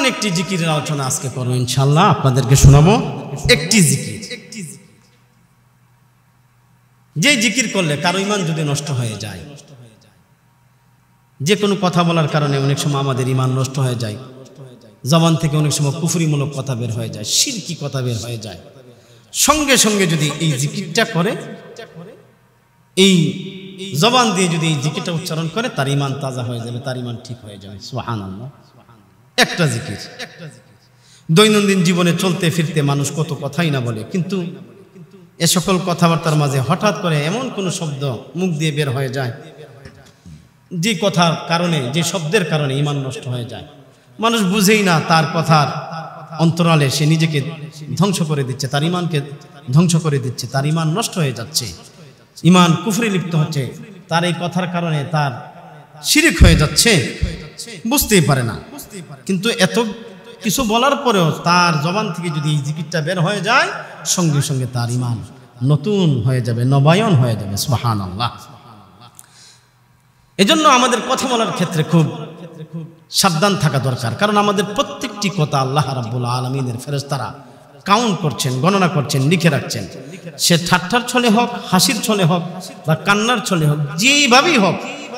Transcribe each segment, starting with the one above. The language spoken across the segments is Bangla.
অনেকটি একটি জিকিরের আলোচনা আজকে করো ইনশাল্লাহ আপনাদেরকে শোনাবো একটি জিকির যে জিকির করলে কারো ইমান যদি নষ্ট হয়ে যায় যে কোনো কথা বলার কারণে অনেক সময় আমাদের ইমান নষ্ট হয়ে যায় জবান থেকে অনেক সময় কুফুরিমূলক কথা বের হয়ে যায় সিরকি কথা বের হয়ে যায় সঙ্গে সঙ্গে যদি এই জিকিরটা করে এই জবান দিয়ে যদি এই জিকিরটা উচ্চারণ করে তার ইমান তাজা হয়ে যাবে তার ইমান ঠিক হয়ে যাবে সোহান আল্লাহ একটা জিকির দৈনন্দিন জীবনে চলতে ফিরতে মানুষ কত কথাই না বলে কিন্তু এ সকল কথাবার্তার মাঝে হঠাৎ করে এমন কোনো শব্দ মুখ দিয়ে বের হয়ে যায় যে কথার কারণে যে শব্দের কারণে ইমান নষ্ট হয়ে যায় মানুষ বুঝেই না তার কথার অন্তরালে সে নিজেকে ধ্বংস করে দিচ্ছে তার ইমানকে ধ্বংস করে দিচ্ছে তার ইমান নষ্ট হয়ে যাচ্ছে ইমান কুফরে লিপ্ত হচ্ছে তার এই কথার কারণে তার শিরিক হয়ে যাচ্ছে বুঝতেই পারে না কিন্তু এত কিছু বলার পরেও তার জবান থেকে যদি এই জিকিরটা বের হয়ে যায় সঙ্গে সঙ্গে তার ইমান নতুন হয়ে যাবে নবায়ন হয়ে যাবে সোহান আল্লাহ এজন্য আমাদের কথা বলার ক্ষেত্রে খুব সাবধান থাকা দরকার কারণ আমাদের প্রত্যেকটি কথা আল্লাহ রাবুল আলমিনের ফেরস্তারা কাউন্ট করছেন গণনা করছেন লিখে রাখছেন সে ঠাট্টার ছলে হোক হাসির ছলে হোক বা কান্নার ছলে হোক যেইভাবেই হোক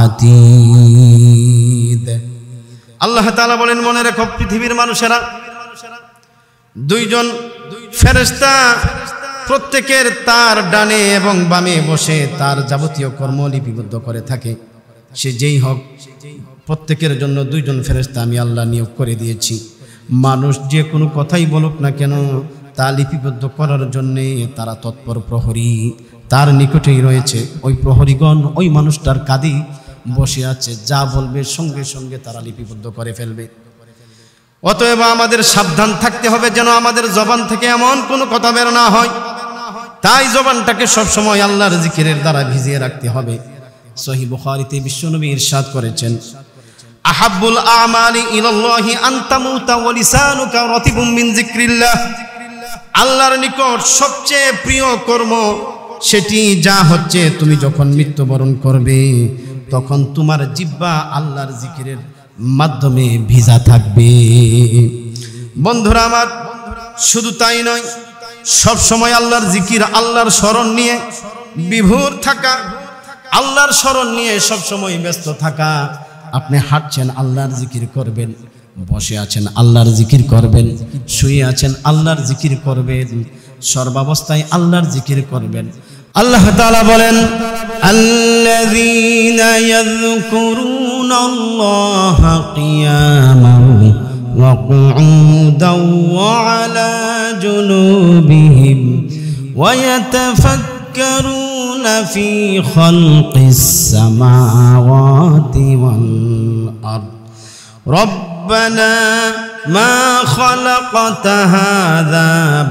আতীত আল্লাহ তালা বলেন মনে রেখো পৃথিবীর মানুষেরা দুইজন ফেরেশতা প্রত্যেকের তার ডানে এবং বামে বসে তার যাবতীয় কর্ম লিপিবদ্ধ করে থাকে সে যেই হোক প্রত্যেকের জন্য দুইজন ফেরেস্তা আমি আল্লাহ নিয়োগ করে দিয়েছি মানুষ যে কোনো কথাই বলুক না কেন তা লিপিবদ্ধ করার জন্যে তারা তৎপর প্রহরী তার নিকটেই রয়েছে ওই প্রহরীগণ ওই মানুষটার কাঁদি বসে আছে যা বলবে সঙ্গে সঙ্গে তারা লিপিবদ্ধ করে ফেলবে অতএব আমাদের সাবধান থাকতে হবে যেন আমাদের জবান থেকে এমন কোনো কথা বের না হয় তাই জবানটাকে সবসময় আল্লাহর জিকিরের দ্বারা ভিজিয়ে রাখতে হবে সহি বুখারিতে বিশ্বনবী ইরশাদ করেছেন আহাবুল আমালি ইলাল্লাহি আনতামুতা ওয়া লিসানুকা রাতিবুম মিন যিকরিল্লাহ আল্লাহর নিকট সবচেয়ে প্রিয় কর্ম সেটি যা হচ্ছে তুমি যখন মৃত্যুবরণ করবে তখন তোমার জিব্বা আল্লাহর জিকিরের মাধ্যমে ভিজা থাকবে বন্ধুরা আমার শুধু তাই নয় সব সময় আল্লাহর জিকির আল্লাহর স্মরণ নিয়ে বিভোর থাকা আল্লাহর স্মরণ নিয়ে সব সময় ব্যস্ত থাকা আপনি হাঁটছেন আল্লাহর জিকির করবেন বসে আছেন আল্লাহর জিকির করবেন শুয়ে আছেন আল্লাহর জিকির করবেন সর্বাবস্থায় আল্লাহর জিকির করবেন আল্লাহ তাআলা বলেন আল্লাযীনা ইয়াযকুরুনা আল্লাহ কিয়ামান ওয়া কুউদাও ওয়া আলা জুনুবিহিম ওয়া ইয়াতাফাক্কারুনা ফি খালকিস সামাওয়াতি ওয়াল আরদ ربنا ما خلقت هذا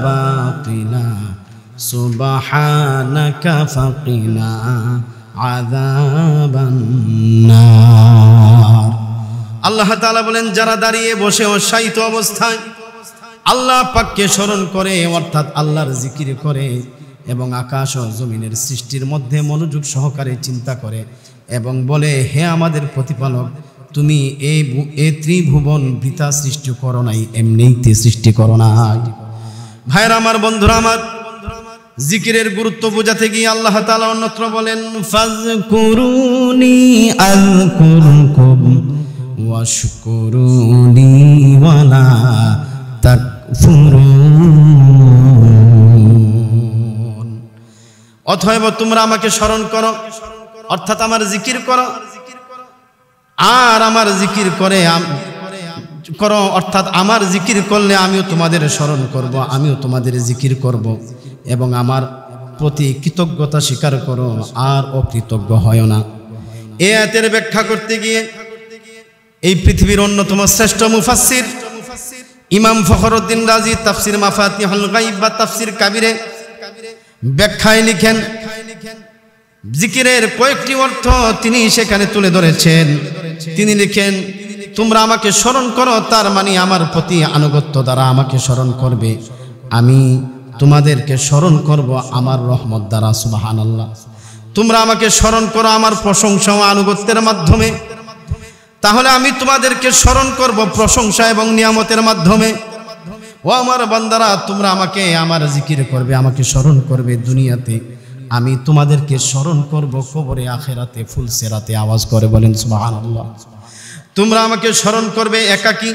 باطلا سبحانك فقنا عذاب النار আল্লাহ বলেন যারা দাঁড়িয়ে বসে অশায়িত অবস্থায় আল্লাহ পাককে স্মরণ করে অর্থাৎ আল্লাহর জিকির করে এবং আকাশ ও জমিনের সৃষ্টির মধ্যে মনোযোগ সহকারে চিন্তা করে এবং বলে হে আমাদের প্রতিপালক তুমি এই ত্রিভুবন ভিতা সৃষ্টি করো নাই এমনিতে সৃষ্টি করো না ভাইয়ের আমার বন্ধুরা আমার জিকিরের গুরুত্ব বোঝাতে গিয়ে আল্লাহ তালা অন্যত্র বলেন ফাজকুরুনি আযকুরকুম ওয়াশকুরুনি ওয়ালা তাকফুরুন অথবা তোমরা আমাকে স্মরণ করো অর্থাৎ আমার জিকির করো আর আমার জিকির করে করো অর্থাৎ আমার জিকির করলে আমিও তোমাদের স্মরণ করব আমিও তোমাদের জিকির করব এবং আমার প্রতি কৃতজ্ঞতা স্বীকার করো আর অকৃতজ্ঞ হয় না এ আয়াতের ব্যাখ্যা করতে গিয়ে এই পৃথিবীর অন্যতম শ্রেষ্ঠ মুফাসির ইমাম ফখরুদ্দিন রাজি তাফসির মাফাতি হলগাইব বা তাফসির কাবিরে ব্যাখ্যায় লিখেন জিকিরের কয়েকটি অর্থ তিনি সেখানে তুলে ধরেছেন তিনি লিখেন তোমরা আমাকে স্মরণ করো তার মানে আমার প্রতি আনুগত্য দ্বারা আমাকে স্মরণ করবে আমি তোমাদেরকে স্মরণ করব আমার রহমত দ্বারা সুবাহান আল্লাহ তোমরা আমাকে স্মরণ করো আমার প্রশংসা ও আনুগত্যের মাধ্যমে তাহলে আমি তোমাদেরকে স্মরণ করব প্রশংসা এবং নিয়ামতের মাধ্যমে ও আমার বান্দারা তোমরা আমাকে আমার জিকির করবে আমাকে স্মরণ করবে দুনিয়াতে আমি তোমাদেরকে স্মরণ করব কবরে আখেরাতে ফুলসেরাতে আওয়াজ করে বলেন সুবাহান আল্লাহ তোমরা আমাকে স্মরণ করবে একাকি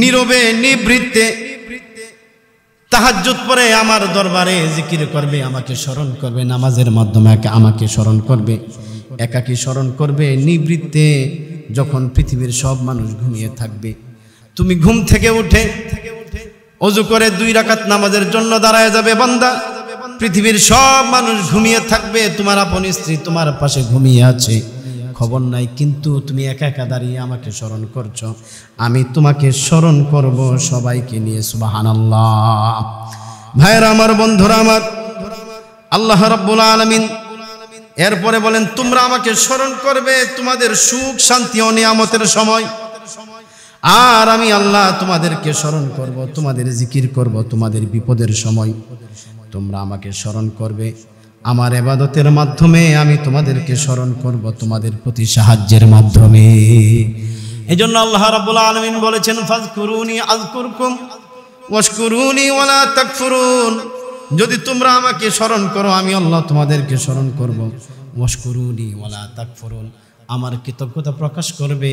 নীরবে নিবৃত্তে তাহাজুত পরে আমার দরবারে জিকির করবে আমাকে স্মরণ করবে নামাজের মাধ্যমে আমাকে স্মরণ করবে একাকি স্মরণ করবে নিবৃত্তে যখন পৃথিবীর সব মানুষ ঘুমিয়ে থাকবে তুমি ঘুম থেকে উঠে অজু করে দুই রাকাত নামাজের জন্য দাঁড়ায় যাবে বন্দা পৃথিবীর সব মানুষ ঘুমিয়ে থাকবে তোমার আপন স্ত্রী তোমার পাশে ঘুমিয়ে আছে খবর নাই কিন্তু তুমি একা একা দাঁড়িয়ে আমাকে স্মরণ করছো আমি তোমাকে স্মরণ করব সবাইকে নিয়ে সুবাহান আল্লাহ ভাইয়ের আমার বন্ধুরা আমার আল্লাহ রব্বুল আলমিন এরপরে বলেন তোমরা আমাকে স্মরণ করবে তোমাদের সুখ শান্তি ও নিয়ামতের সময় আর আমি আল্লাহ তোমাদেরকে স্মরণ করব তোমাদের জিকির করব তোমাদের বিপদের সময় তোমরা আমাকে স্মরণ করবে আমার এবাদতের মাধ্যমে আমি তোমাদেরকে স্মরণ করব তোমাদের প্রতি সাহায্যের মাধ্যমে এই জন্য আল্লাহ রাবুল আলমিন বলেছেন ফাজকুরুনি আজকুরকুম ওয়াশকুরুনি ওয়ালা তাকফুরুন যদি তোমরা আমাকে স্মরণ করো আমি আল্লাহ তোমাদেরকে স্মরণ করব ওয়াশকুরুনি ওয়ালা তাকফুরুন আমার কৃতজ্ঞতা প্রকাশ করবে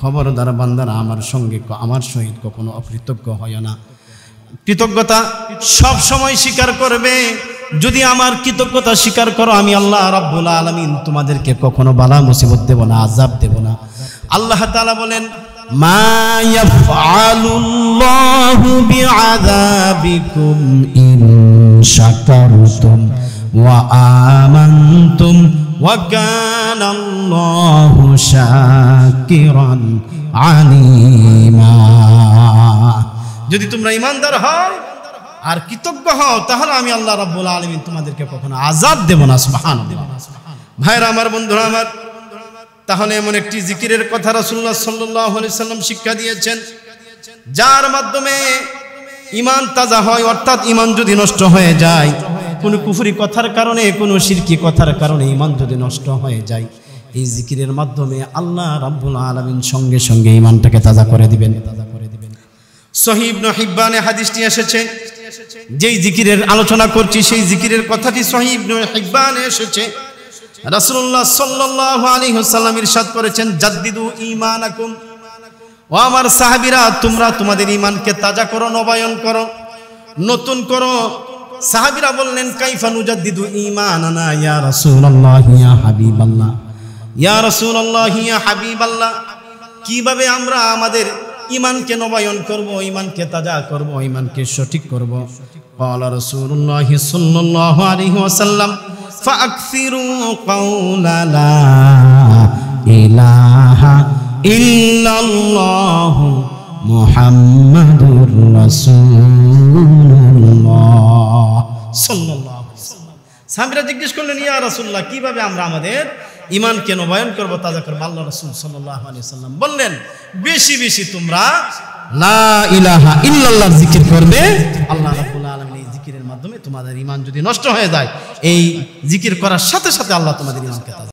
খবরদার বান্দারা আমার সঙ্গে আমার সহিত কখনো অকৃতজ্ঞ হয় না কৃতজ্ঞতা সব সময় স্বীকার করবে যদি আমার কৃতজ্ঞতা স্বীকার করো আমি আল্লাহ রব্বুল আলমিন তোমাদেরকে কখনো বালা মুসিবত দেব না আজাব দেব না আল্লাহ তালা বলেন যদি তোমরা ইমানদার হয় আর কৃতজ্ঞ হও তাহলে আমি আল্লাহ রাব্বুল আলমিন তোমাদেরকে কখনো আজাদ দেব না সুবহান ভাইরা আমার বন্ধুরা আমার তাহলে এমন একটি জিকিরের কথা রাসুল্লাহ সাল্লাহ সাল্লাম শিক্ষা দিয়েছেন যার মাধ্যমে ইমান তাজা হয় অর্থাৎ ইমান যদি নষ্ট হয়ে যায় কোন কুফুরি কথার কারণে কোনো সিরকি কথার কারণে ইমান যদি নষ্ট হয়ে যায় এই জিকিরের মাধ্যমে আল্লাহ রাব্বুল আলমিন সঙ্গে সঙ্গে ইমানটাকে তাজা করে দিবেন তাজা করে দিবেন সহিব হাদিসটি এসেছে যেই জিকিরের আলোচনা করছি সেই জিকিরের কথাটি সহিবান এসেছে রাসুল্লাহ সাল্লাল্লাহু আলাইহি ওয়াসাল্লাম ইরশাদ করেছেন জাদ্দিদু ইমান ও আমার সাহাবিরা তোমরা তোমাদের ইমানকে তাজা করো নবায়ন করো নতুন করো সাহাবিরা বললেন জাদ্দিদু ইমান আনা ইয়া রাসূলুল্লাহ ইয়া হাবিবাল্লাহ ইয়া রাসূলুল্লাহ ইয়া হাবিবাল্লাহ কিভাবে আমরা আমাদের ইমানকে নবায়ন করব ইমানকে তাজা করব ইমানকে সঠিক করব قال رسول الله صلى الله عليه وسلم فأكثروا قول لا إله إلا الله محمد رسول الله صلى الله عليه وسلم সাহাবীরা জিজ্ঞেস করলেন ইয়া রাসূলুল্লাহ কিভাবে আমরা আমাদের কেন নবায়ন করবো তাজা করবো আল্লাহ রসুল সাল্লাহ সাল্লাম বললেন বেশি বেশি তোমরা ইল্লাল্লাহ জিকির করবে আল্লাহ এই জিকিরের মাধ্যমে তোমাদের ইমান যদি নষ্ট হয়ে যায় এই জিকির করার সাথে সাথে আল্লাহ তোমাদের ইমানকে